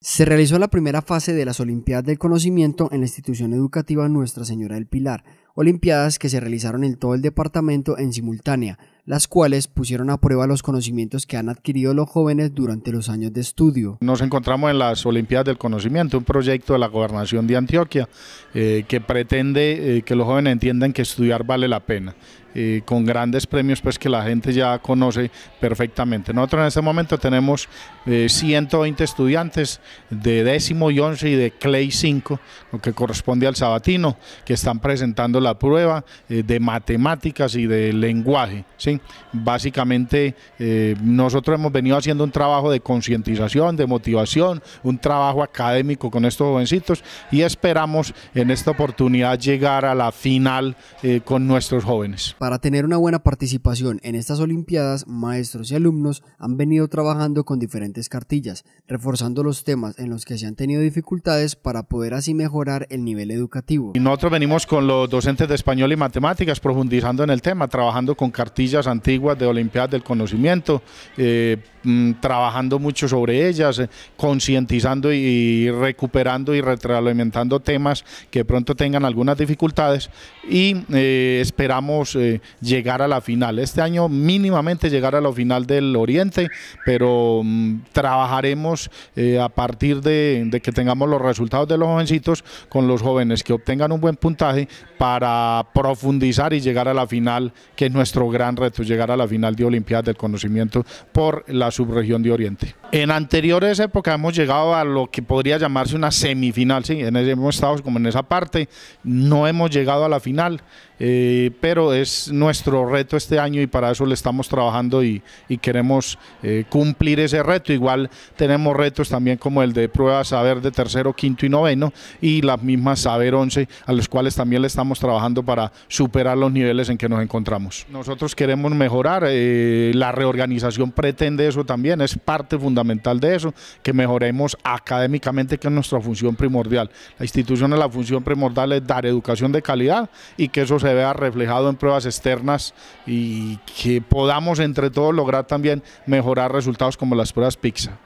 Se realizó la primera fase de las Olimpiadas del Conocimiento en la institución educativa Nuestra Señora del Pilar, Olimpiadas que se realizaron en todo el departamento en simultánea, las cuales pusieron a prueba los conocimientos que han adquirido los jóvenes durante los años de estudio. Nos encontramos en las Olimpiadas del Conocimiento, un proyecto de la Gobernación de Antioquia eh, que pretende eh, que los jóvenes entiendan que estudiar vale la pena. Eh, con grandes premios pues que la gente ya conoce perfectamente. Nosotros en este momento tenemos 120 estudiantes de décimo y once y de Clay 5, lo que corresponde al sabatino, que están presentando la prueba de matemáticas y de lenguaje básicamente eh, nosotros hemos venido haciendo un trabajo de concientización, de motivación, un trabajo académico con estos jovencitos y esperamos en esta oportunidad llegar a la final eh, con nuestros jóvenes. Para tener una buena participación en estas Olimpiadas, maestros y alumnos han venido trabajando con diferentes cartillas, reforzando los temas en los que se han tenido dificultades para poder así mejorar el nivel educativo. Y nosotros venimos con los docentes de español y matemáticas profundizando en el tema, trabajando con cartillas antiguas de Olimpiadas del Conocimiento. Eh, Mm, trabajando mucho sobre ellas, eh, concientizando y, recuperando y retroalimentando temas que pronto tengan algunas dificultades y eh, esperamos eh, llegar a la final. Este año mínimamente llegar a la final del Oriente, pero mm, trabajaremos a partir de, de que tengamos los resultados de los jovencitos con los jóvenes que obtengan un buen puntaje para profundizar y llegar a la final, que es nuestro gran reto, llegar a la final de Olimpiadas del Conocimiento por la subregión de Oriente. En anteriores épocas hemos llegado a lo que podría llamarse una semifinal, sí, en hemos estado como en esa parte, no hemos llegado a la final, eh, pero es nuestro reto este año y para eso le estamos trabajando y, queremos eh, cumplir ese reto. Igual tenemos retos también como el de pruebas saber de tercero, quinto y noveno y las mismas saber once a los cuales también le estamos trabajando para superar los niveles en que nos encontramos. Nosotros queremos mejorar, eh, la reorganización pretende eso también, es parte fundamental fundamental de eso, que mejoremos académicamente, que es nuestra función primordial. La institución es la función primordial es dar educación de calidad y que eso se vea reflejado en pruebas externas y que podamos entre todos lograr también mejorar resultados como las pruebas PIXA.